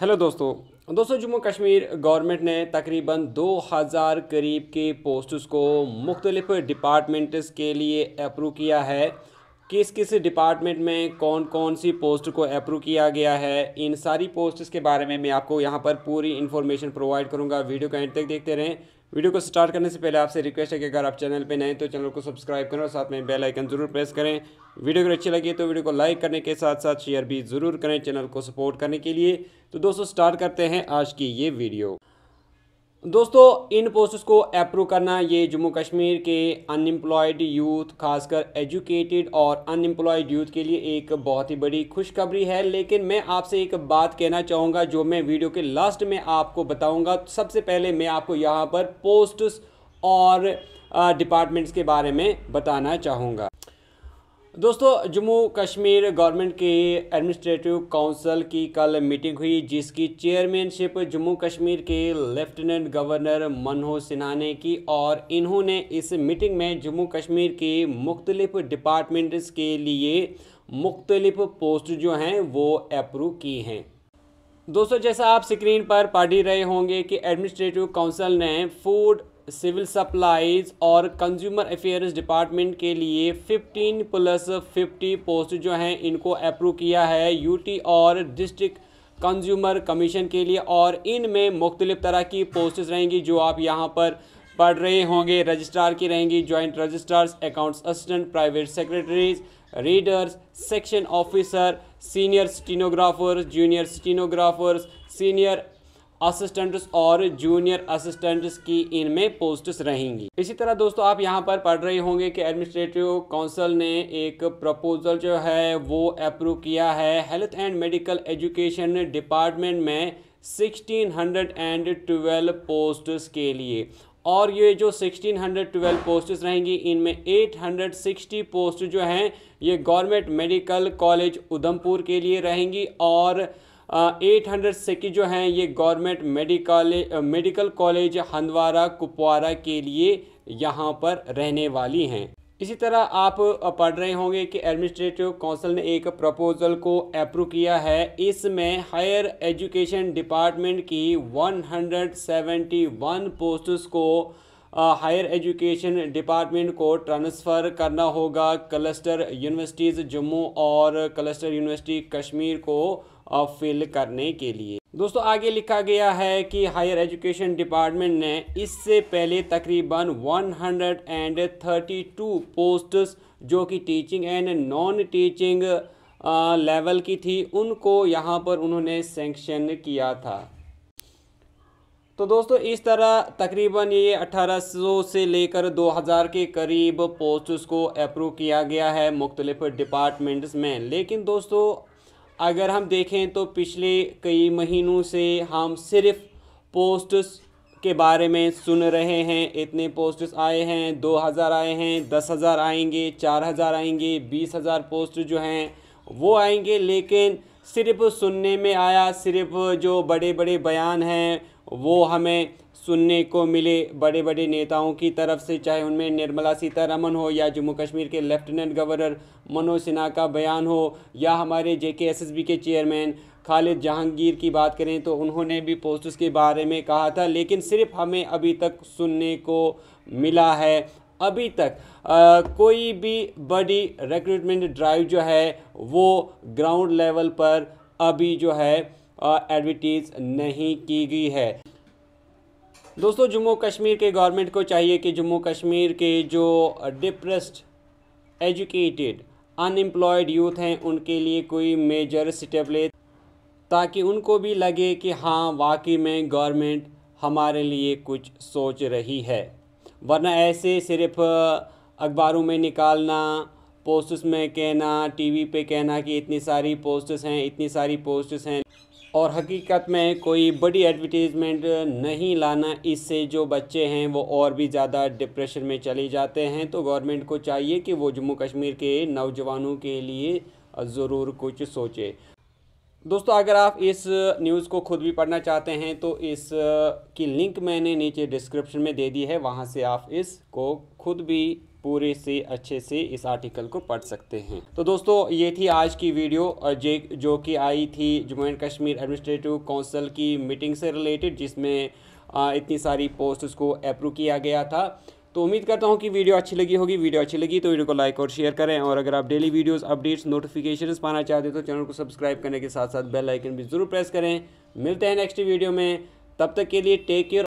hello दोस्तों दोस्तों Jammu Kashmir government ने तकरीबन 2000 करीब के पोस्ट्स को मुख्तलिफ डिपार्टमेंट्स के लिए अप्रूव किया है किस किस डिपार्टमेंट में कौन कौन सी पोस्ट को अप्रूव किया गया है इन सारी पोस्ट्स के बारे में मैं आपको यहाँ पर पूरी इन्फॉर्मेशन प्रोवाइड करूँगा वीडियो का एंड तक देखते रहें वीडियो को स्टार्ट करने से पहले आपसे रिक्वेस्ट है कि अगर आप चैनल पर नए तो चैनल को सब्सक्राइब करें और साथ में बेल आइकन जरूर प्रेस करें वीडियो अगर अच्छी लगी तो वीडियो को लाइक करने के साथ साथ शेयर भी ज़रूर करें चैनल को सपोर्ट करने के लिए तो दोस्तों स्टार्ट करते हैं आज की ये वीडियो दोस्तों इन पोस्ट को अप्रूव करना ये जम्मू कश्मीर के अनएम्प्लॉयड यूथ खासकर एजुकेटेड और अनएम्प्लॉयड यूथ के लिए एक बहुत ही बड़ी खुशखबरी है लेकिन मैं आपसे एक बात कहना चाहूँगा जो मैं वीडियो के लास्ट में आपको बताऊँगा सबसे पहले मैं आपको यहाँ पर पोस्ट्स और डिपार्टमेंट्स uh, के बारे में बताना चाहूँगा दोस्तों जम्मू कश्मीर गवर्नमेंट के एडमिनिस्ट्रेटिव काउंसिल की कल मीटिंग हुई जिसकी चेयरमैनशिप जम्मू कश्मीर के लेफ्टिनेंट गवर्नर मनोहर सिन्हा ने की और इन्होंने इस मीटिंग में जम्मू कश्मीर के मुख्तलिफ डिपार्टमेंट्स के लिए मुख्तलिफ पोस्ट जो हैं वो अप्रूव की हैं दोस्तों जैसा आप स्क्रीन पर पढ़ ही रहे होंगे कि एडमिनिस्ट्रेटिव काउंसिल ने फूड सिविल सप्लाईज और कंज्यूमर अफेयर्स डिपार्टमेंट के लिए 15 प्लस 50 पोस्ट जो हैं इनको अप्रूव किया है यूटी और डिस्ट्रिक्ट कंज्यूमर कमीशन के लिए और इनमें मुख्तलिफ़ तरह की पोस्ट रहेंगी जो आप यहाँ पर पढ़ रहे होंगे रजिस्ट्रार की रहेंगी joint registrars accounts assistant private secretaries readers section officer senior stenographers junior stenographers senior assistants और जूनियर असिस्टेंट्स की इनमें पोस्ट्स रहेंगी इसी तरह दोस्तों आप यहाँ पर पढ़ रहे होंगे कि एडमिनिस्ट्रेटिव काउंसिल ने एक प्रपोजल जो है वो अप्रूव किया है health and medical education department में sixteen hundred and twelve posts के लिए और ये जो 1612 पोस्ट्स रहेंगी इनमें 860 पोस्ट जो हैं ये गवर्नमेंट मेडिकल कॉलेज उधमपुर के लिए रहेंगी और एट हंड्रेड सेकी जो हैं ये government medical medical college Handwara Kupwara के लिए यहाँ पर रहने वाली हैं इसी तरह आप पढ़ रहे होंगे कि एडमिनिस्ट्रेटिव काउंसिल ने एक प्रपोजल को अप्रूव किया है इसमें हायर एजुकेशन डिपार्टमेंट की 171 पोस्ट्स को हायर एजुकेशन डिपार्टमेंट को ट्रांसफ़र करना होगा क्लस्टर यूनिवर्सिटीज़ जम्मू और क्लस्टर यूनिवर्सिटी कश्मीर को फिल करने के लिए दोस्तों आगे लिखा गया है कि हायर एजुकेशन डिपार्टमेंट ने इससे पहले तकरीबन 132 पोस्ट्स जो कि teaching and non teaching level की थी उनको यहाँ पर उन्होंने सेंक्शन किया था तो दोस्तों इस तरह तकरीबन ये 1800 से लेकर 2000 के करीब पोस्ट्स को अप्रूव किया गया है मुख्तलिफ डिपार्टमेंट्स में लेकिन दोस्तों अगर हम देखें तो पिछले कई महीनों से हम सिर्फ पोस्ट्स के बारे में सुन रहे हैं इतने पोस्ट्स आए हैं 2000 आए हैं 10000 आएंगे 4000 आएंगे 20000 पोस्ट जो हैं वो आएंगे लेकिन सिर्फ सुनने में आया सिर्फ जो बड़े बड़े बयान हैं वो हमें सुनने को मिले बड़े बड़े नेताओं की तरफ से चाहे उनमें निर्मला सीतारमन हो या जम्मू कश्मीर के लेफ्टिनेंट गवर्नर मनोज सिन्हा का बयान हो या हमारे J K S S B के चेयरमैन खालिद जहांगीर की बात करें तो उन्होंने भी पोस्ट के बारे में कहा था लेकिन सिर्फ हमें अभी तक सुनने को मिला है अभी तक आ, कोई भी बड़ी रिक्रूटमेंट ड्राइव जो है वो ग्राउंड लेवल पर अभी जो है एडवर्टीज़ नहीं की गई है दोस्तों जम्मू कश्मीर के गवर्नमेंट को चाहिए कि जम्मू कश्मीर के जो डिप्रेस्ड एजुकेटेड अनएम्प्लॉयड यूथ हैं उनके लिए कोई मेजर स्टेप ले ताकि उनको भी लगे कि हाँ वाकई में गवर्नमेंट हमारे लिए कुछ सोच रही है वरना ऐसे सिर्फ अखबारों में निकालना पोस्ट में कहना टीवी पे कहना कि इतनी सारी पोस्ट्स हैं इतनी सारी पोस्ट्स हैं और हकीकत में कोई बड़ी एडवर्टीज़मेंट नहीं लाना इससे जो बच्चे हैं वो और भी ज़्यादा डिप्रेशन में चले जाते हैं तो गवर्नमेंट को चाहिए कि वो जम्मू कश्मीर के नौजवानों के लिए ज़रूर कुछ सोचे दोस्तों अगर आप इस न्यूज़ को खुद भी पढ़ना चाहते हैं तो इस की लिंक मैंने नीचे डिस्क्रिप्शन में दे दी है वहाँ से आप इसको खुद भी पूरे से अच्छे से इस आर्टिकल को पढ़ सकते हैं तो दोस्तों ये थी आज की वीडियो और जे जो कि आई थी Jammu and Kashmir administrative council की मीटिंग से रिलेटेड जिसमें इतनी सारी पोस्ट उसको अप्रूव किया गया था तो उम्मीद करता हूँ कि वीडियो अच्छी लगी होगी वीडियो अच्छी लगी तो वीडियो को लाइक और शेयर करें और अगर आप डेली वीडियोज़ अपडेट्स नोटिफिकेशन पाना चाहते हैं तो चैनल को सब्सक्राइब करने के साथ साथ बेल आइकन भी ज़रूर प्रेस करें मिलते हैं नेक्स्ट वीडियो में तब तक के लिए टेक केयर